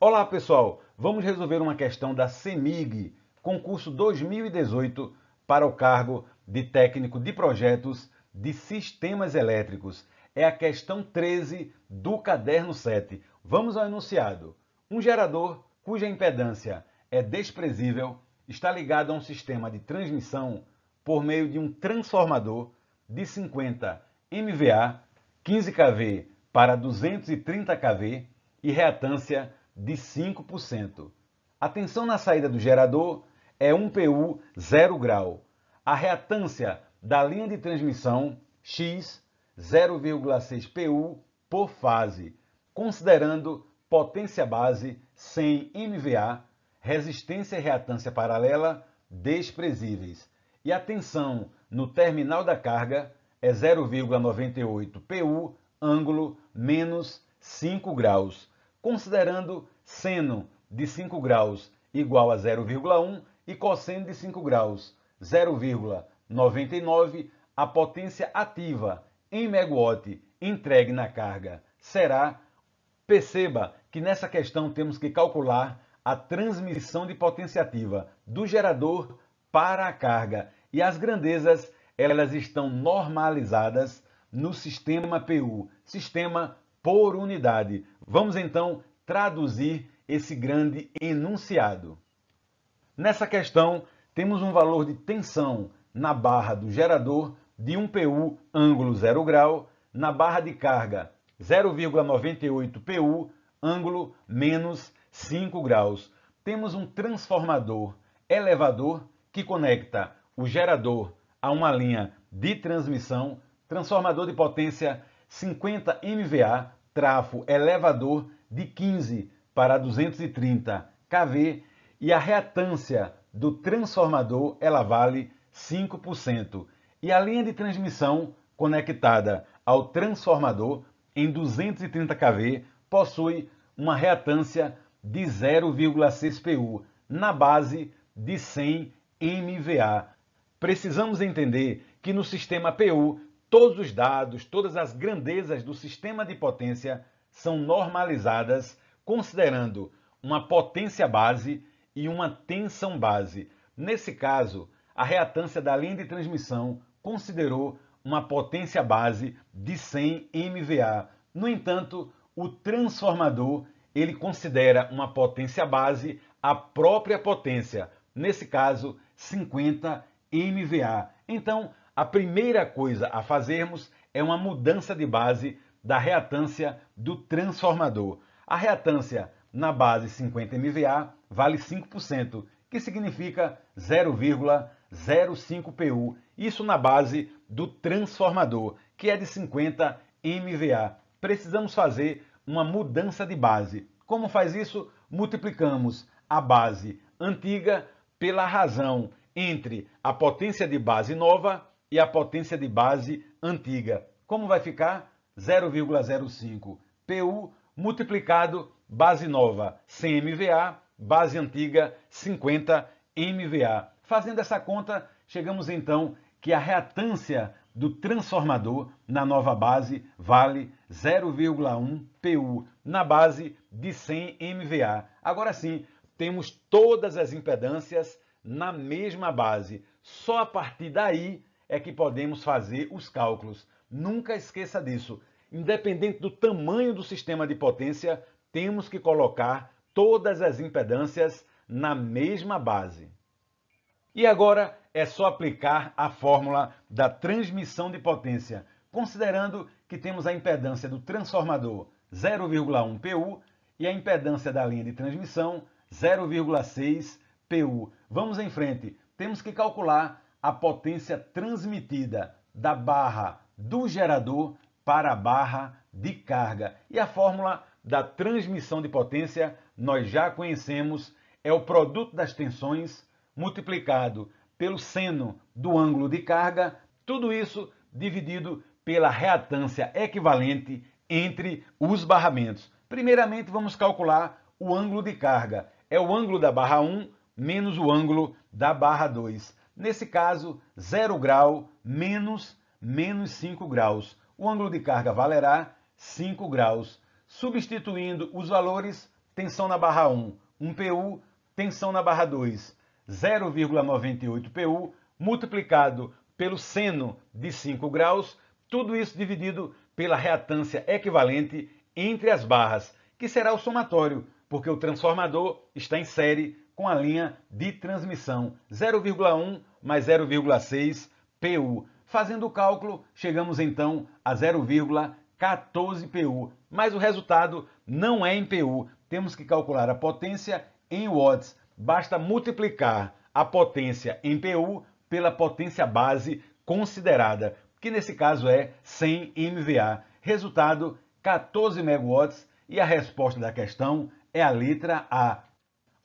Olá pessoal, vamos resolver uma questão da CEMIG, concurso 2018 para o cargo de técnico de projetos de sistemas elétricos. É a questão 13 do caderno 7. Vamos ao enunciado. Um gerador cuja impedância é desprezível está ligado a um sistema de transmissão por meio de um transformador de 50 MVA, 15 kV para 230 kV e reatância de 5%. A tensão na saída do gerador é 1 PU 0 grau. A reatância da linha de transmissão X 0,6 PU por fase, considerando potência base 100 MVA, resistência e reatância paralela desprezíveis. E a tensão no terminal da carga é 0,98 PU, ângulo menos 5 graus, considerando seno de 5 graus igual a 0,1 e cosseno de 5 graus 0,99, a potência ativa em megawatt entregue na carga será. Perceba que nessa questão temos que calcular a transmissão de potência ativa do gerador para a carga e as grandezas elas estão normalizadas no sistema PU, sistema por unidade. Vamos então traduzir esse grande enunciado. Nessa questão, temos um valor de tensão na barra do gerador de 1 PU ângulo 0 grau, na barra de carga 0,98 PU ângulo menos 5 graus. Temos um transformador elevador que conecta o gerador a uma linha de transmissão, transformador de potência 50 MVA, trafo elevador de 15 para 230 kV e a reatância do transformador ela vale 5%. E a linha de transmissão conectada ao transformador em 230 kV possui uma reatância de 0,6 pu na base de 100 MVA. Precisamos entender que no sistema PU todos os dados, todas as grandezas do sistema de potência são normalizadas considerando uma potência base e uma tensão base. Nesse caso, a reatância da linha de transmissão considerou uma potência base de 100 MVA. No entanto, o transformador ele considera uma potência base a própria potência, nesse caso 50 MVA. Então, a primeira coisa a fazermos é uma mudança de base da reatância do transformador. A reatância na base 50 MVA vale 5%, que significa 0,05 PU. Isso na base do transformador, que é de 50 MVA. Precisamos fazer uma mudança de base. Como faz isso? Multiplicamos a base antiga pela razão entre a potência de base nova e a potência de base antiga. Como vai ficar? 0,05 PU multiplicado base nova 100 MVA, base antiga 50 MVA. Fazendo essa conta, chegamos então que a reatância do transformador na nova base vale 0,1 PU na base de 100 MVA. Agora sim, temos todas as impedâncias na mesma base. Só a partir daí é que podemos fazer os cálculos. Nunca esqueça disso. Independente do tamanho do sistema de potência, temos que colocar todas as impedâncias na mesma base. E agora é só aplicar a fórmula da transmissão de potência, considerando que temos a impedância do transformador 0,1 PU e a impedância da linha de transmissão 0,6 PU. Vamos em frente. Temos que calcular a potência transmitida da barra do gerador para a barra de carga. E a fórmula da transmissão de potência nós já conhecemos, é o produto das tensões multiplicado pelo seno do ângulo de carga, tudo isso dividido pela reatância equivalente entre os barramentos. Primeiramente, vamos calcular o ângulo de carga. É o ângulo da barra 1 menos o ângulo da barra 2. Nesse caso, zero grau menos menos 5 graus. O ângulo de carga valerá 5 graus. Substituindo os valores, tensão na barra 1, 1 PU, tensão na barra 2, 0,98 PU, multiplicado pelo seno de 5 graus, tudo isso dividido pela reatância equivalente entre as barras, que será o somatório, porque o transformador está em série com a linha de transmissão 0,1 mais 0,6 PU. Fazendo o cálculo, chegamos então a 0,14 PU, mas o resultado não é em PU. Temos que calcular a potência em watts. Basta multiplicar a potência em PU pela potência base considerada, que nesse caso é 100 MVA. Resultado 14 megawatts e a resposta da questão é a letra A.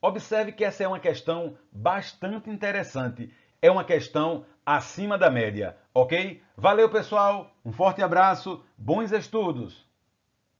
Observe que essa é uma questão bastante interessante. É uma questão acima da média, ok? Valeu, pessoal, um forte abraço, bons estudos!